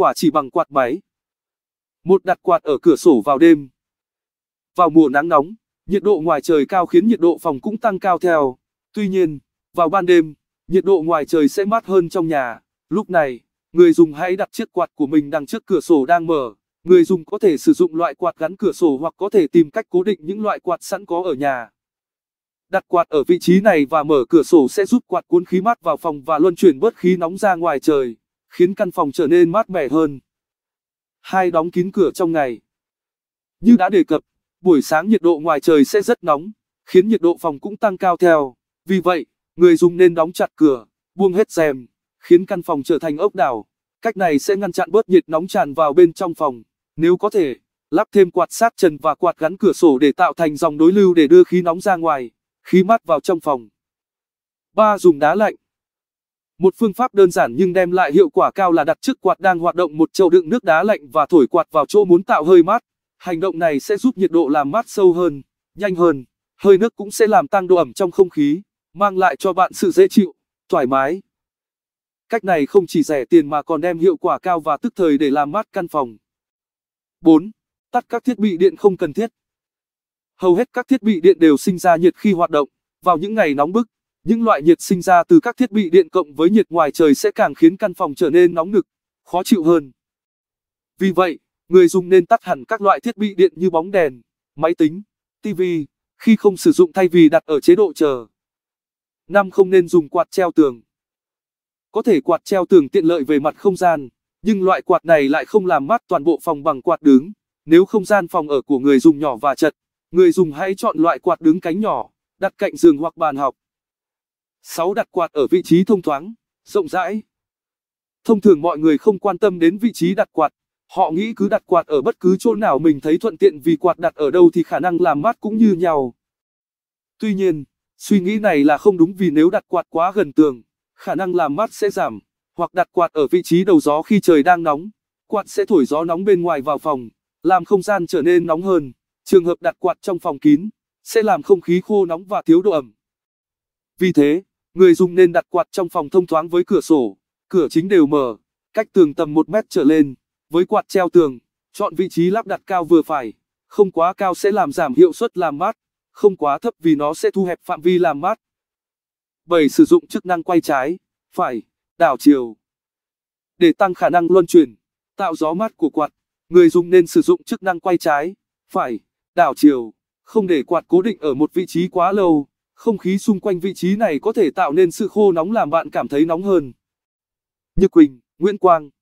quả chỉ bằng quạt máy. Một đặt quạt ở cửa sổ vào đêm. Vào mùa nắng nóng, nhiệt độ ngoài trời cao khiến nhiệt độ phòng cũng tăng cao theo. Tuy nhiên, vào ban đêm, nhiệt độ ngoài trời sẽ mát hơn trong nhà. Lúc này, người dùng hãy đặt chiếc quạt của mình đằng trước cửa sổ đang mở. Người dùng có thể sử dụng loại quạt gắn cửa sổ hoặc có thể tìm cách cố định những loại quạt sẵn có ở nhà. Đặt quạt ở vị trí này và mở cửa sổ sẽ giúp quạt cuốn khí mát vào phòng và luân chuyển bớt khí nóng ra ngoài trời khiến căn phòng trở nên mát mẻ hơn. Hai đóng kín cửa trong ngày. Như đã đề cập, buổi sáng nhiệt độ ngoài trời sẽ rất nóng, khiến nhiệt độ phòng cũng tăng cao theo. Vì vậy, người dùng nên đóng chặt cửa, buông hết rèm, khiến căn phòng trở thành ốc đảo. Cách này sẽ ngăn chặn bớt nhiệt nóng tràn vào bên trong phòng. Nếu có thể, lắp thêm quạt sát trần và quạt gắn cửa sổ để tạo thành dòng đối lưu để đưa khí nóng ra ngoài, khí mát vào trong phòng. 3. Dùng đá lạnh một phương pháp đơn giản nhưng đem lại hiệu quả cao là đặt chiếc quạt đang hoạt động một chậu đựng nước đá lạnh và thổi quạt vào chỗ muốn tạo hơi mát. Hành động này sẽ giúp nhiệt độ làm mát sâu hơn, nhanh hơn, hơi nước cũng sẽ làm tăng độ ẩm trong không khí, mang lại cho bạn sự dễ chịu, thoải mái. Cách này không chỉ rẻ tiền mà còn đem hiệu quả cao và tức thời để làm mát căn phòng. 4. Tắt các thiết bị điện không cần thiết. Hầu hết các thiết bị điện đều sinh ra nhiệt khi hoạt động, vào những ngày nóng bức, những loại nhiệt sinh ra từ các thiết bị điện cộng với nhiệt ngoài trời sẽ càng khiến căn phòng trở nên nóng nực, khó chịu hơn. Vì vậy, người dùng nên tắt hẳn các loại thiết bị điện như bóng đèn, máy tính, TV khi không sử dụng thay vì đặt ở chế độ chờ. 5. Không nên dùng quạt treo tường. Có thể quạt treo tường tiện lợi về mặt không gian, nhưng loại quạt này lại không làm mát toàn bộ phòng bằng quạt đứng. Nếu không gian phòng ở của người dùng nhỏ và chật, người dùng hãy chọn loại quạt đứng cánh nhỏ, đặt cạnh giường hoặc bàn học. 6. Đặt quạt ở vị trí thông thoáng, rộng rãi. Thông thường mọi người không quan tâm đến vị trí đặt quạt, họ nghĩ cứ đặt quạt ở bất cứ chỗ nào mình thấy thuận tiện vì quạt đặt ở đâu thì khả năng làm mát cũng như nhau. Tuy nhiên, suy nghĩ này là không đúng vì nếu đặt quạt quá gần tường, khả năng làm mát sẽ giảm, hoặc đặt quạt ở vị trí đầu gió khi trời đang nóng, quạt sẽ thổi gió nóng bên ngoài vào phòng, làm không gian trở nên nóng hơn. Trường hợp đặt quạt trong phòng kín sẽ làm không khí khô nóng và thiếu độ ẩm. Vì thế, Người dùng nên đặt quạt trong phòng thông thoáng với cửa sổ, cửa chính đều mở, cách tường tầm 1 mét trở lên, với quạt treo tường, chọn vị trí lắp đặt cao vừa phải, không quá cao sẽ làm giảm hiệu suất làm mát, không quá thấp vì nó sẽ thu hẹp phạm vi làm mát. 7. Sử dụng chức năng quay trái, phải, đảo chiều. Để tăng khả năng luân chuyển, tạo gió mát của quạt, người dùng nên sử dụng chức năng quay trái, phải, đảo chiều, không để quạt cố định ở một vị trí quá lâu. Không khí xung quanh vị trí này có thể tạo nên sự khô nóng làm bạn cảm thấy nóng hơn. Như Quỳnh, Nguyễn Quang,